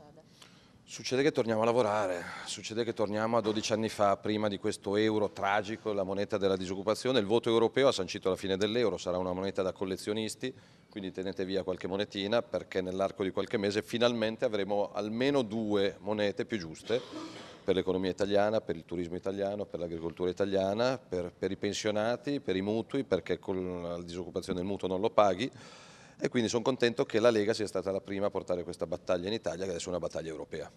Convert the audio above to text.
succede? Succede che torniamo a lavorare, succede che torniamo a 12 anni fa, prima di questo euro tragico, la moneta della disoccupazione, il voto europeo ha sancito la fine dell'euro, sarà una moneta da collezionisti, quindi tenete via qualche monetina perché nell'arco di qualche mese finalmente avremo almeno due monete più giuste per l'economia italiana, per il turismo italiano, per l'agricoltura italiana, per, per, i pensionati, per i mutui, perché con la disoccupazione il mutuo non lo paghi e quindi sono contento che la Lega sia stata la prima a portare questa battaglia in Italia che adesso è una battaglia europea.